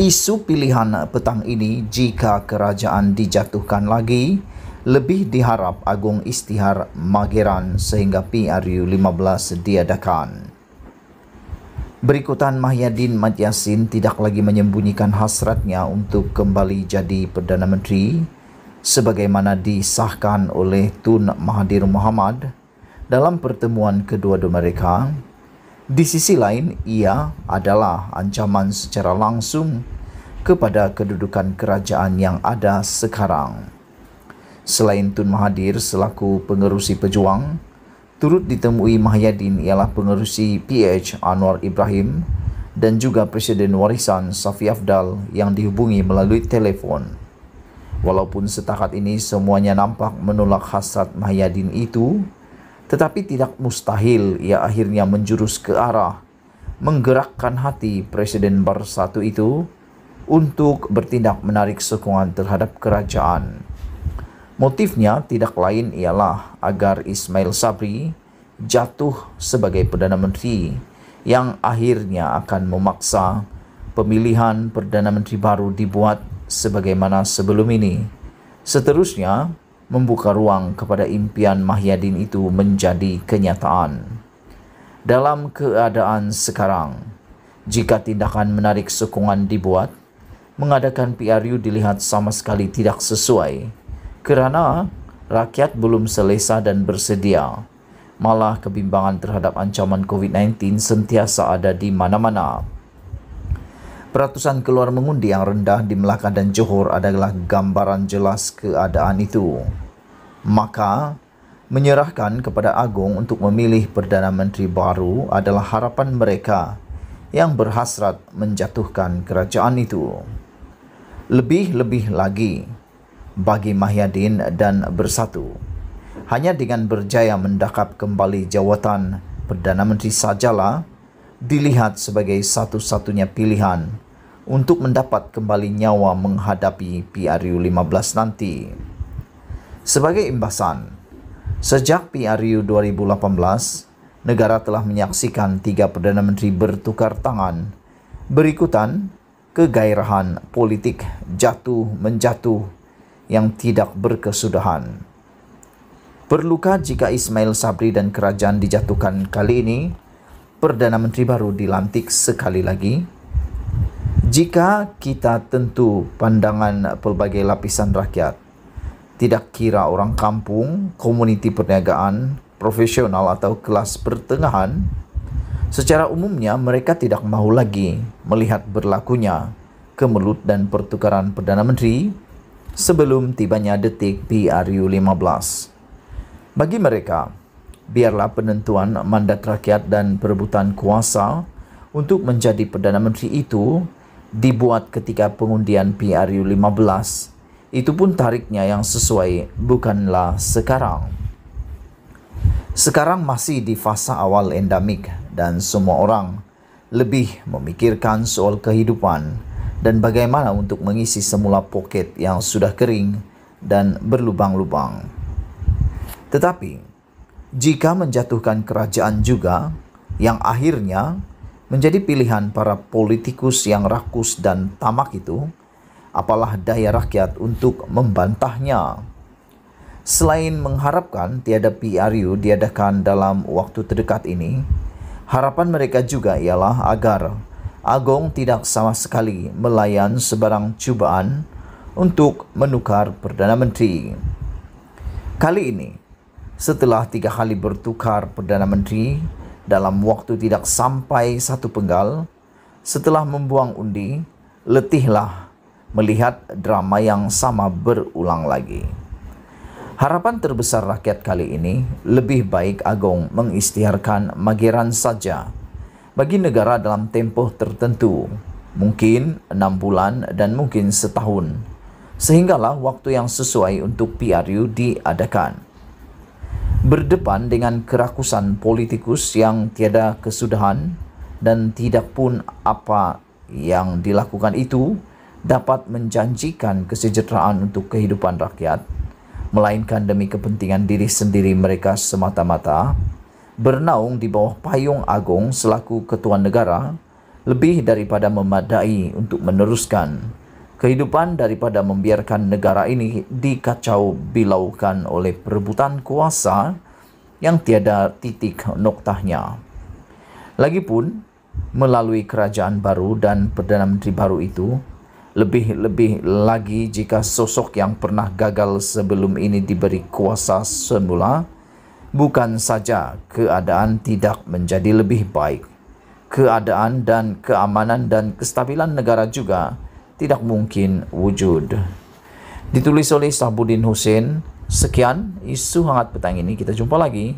isu pilihan petang ini jika kerajaan dijatuhkan lagi lebih diharap Agung Istihar Mageran sehingga PRU 15 diadakan. Berikutan Mahyadin Mat Yassin tidak lagi menyembunyikan hasratnya untuk kembali jadi Perdana Menteri sebagaimana disahkan oleh Tun Mahathir Mohamad dalam pertemuan kedua-dua mereka Di sisi lain, ia adalah ancaman secara langsung kepada kedudukan kerajaan yang ada sekarang. Selain Tun Mahathir selaku pengerusi pejuang, turut ditemui Mahyadin ialah pengerusi PH Anwar Ibrahim dan juga Presiden Warisan Safi Afdal yang dihubungi melalui telefon. Walaupun setakat ini semuanya nampak menolak hasrat Mahyadin itu, tetapi tidak mustahil ia akhirnya menjurus ke arah menggerakkan hati Presiden Bersatu itu untuk bertindak menarik sokongan terhadap kerajaan. Motifnya tidak lain ialah agar Ismail Sabri jatuh sebagai Perdana Menteri yang akhirnya akan memaksa pemilihan Perdana Menteri baru dibuat sebagaimana sebelum ini. Seterusnya, membuka ruang kepada impian Mahyadin itu menjadi kenyataan. Dalam keadaan sekarang, jika tindakan menarik sokongan dibuat, mengadakan PRU dilihat sama sekali tidak sesuai kerana rakyat belum selesa dan bersedia. Malah kebimbangan terhadap ancaman COVID-19 sentiasa ada di mana-mana. Peratusan keluar mengundi yang rendah di Melaka dan Johor adalah gambaran jelas keadaan itu. Maka, menyerahkan kepada Agung untuk memilih Perdana Menteri baru adalah harapan mereka yang berhasrat menjatuhkan kerajaan itu. Lebih-lebih lagi, bagi Mahyadin dan Bersatu, hanya dengan berjaya mendakap kembali jawatan Perdana Menteri sajalah dilihat sebagai satu-satunya pilihan untuk mendapat kembali nyawa menghadapi PRU 15 nanti. Sebagai imbasan, sejak PRU 2018, negara telah menyaksikan tiga Perdana Menteri bertukar tangan. Berikutan, kegairahan politik jatuh-menjatuh yang tidak berkesudahan. Perlukah jika Ismail Sabri dan kerajaan dijatuhkan kali ini, Perdana Menteri baru dilantik sekali lagi. Jika kita tentu pandangan pelbagai lapisan rakyat, tidak kira orang kampung, komuniti perniagaan, profesional atau kelas pertengahan, secara umumnya mereka tidak mahu lagi melihat berlakunya kemelut dan pertukaran Perdana Menteri sebelum tibanya detik PRU 15. Bagi mereka, biarlah penentuan mandat rakyat dan perebutan kuasa untuk menjadi Perdana Menteri itu dibuat ketika pengundian PRU 15. Itu pun tariknya yang sesuai, bukanlah sekarang. Sekarang masih di fasa awal endemik dan semua orang lebih memikirkan soal kehidupan dan bagaimana untuk mengisi semula poket yang sudah kering dan berlubang-lubang. Tetapi jika menjatuhkan kerajaan juga yang akhirnya menjadi pilihan para politikus yang rakus dan tamak itu, apalah daya rakyat untuk membantahnya. Selain mengharapkan tiada PRU diadakan dalam waktu terdekat ini, harapan mereka juga ialah agar Agong tidak sama sekali melayan sebarang cubaan untuk menukar Perdana Menteri. Kali ini, setelah tiga kali bertukar Perdana Menteri dalam waktu tidak sampai satu penggal, setelah membuang undi, letihlah melihat drama yang sama berulang lagi. Harapan terbesar rakyat kali ini lebih baik Agong mengistiharkan Mageran saja bagi negara dalam tempo tertentu, mungkin enam bulan dan mungkin setahun, sehinggalah waktu yang sesuai untuk PRU diadakan berdepan dengan kerakusan politikus yang tiada kesudahan dan tidak pun apa yang dilakukan itu dapat menjanjikan kesejahteraan untuk kehidupan rakyat, melainkan demi kepentingan diri sendiri mereka semata-mata, bernaung di bawah payung agung selaku ketua negara lebih daripada memadai untuk meneruskan kehidupan daripada membiarkan negara ini dikacau bilaukan oleh perebutan kuasa yang tiada titik noktahnya. Lagipun, melalui kerajaan baru dan Perdana Menteri baru itu, lebih-lebih lagi jika sosok yang pernah gagal sebelum ini diberi kuasa semula, bukan saja keadaan tidak menjadi lebih baik, keadaan dan keamanan dan kestabilan negara juga tidak mungkin wujud. Ditulis oleh Sahbudin Hussein. Sekian isu hangat petang ini. Kita jumpa lagi.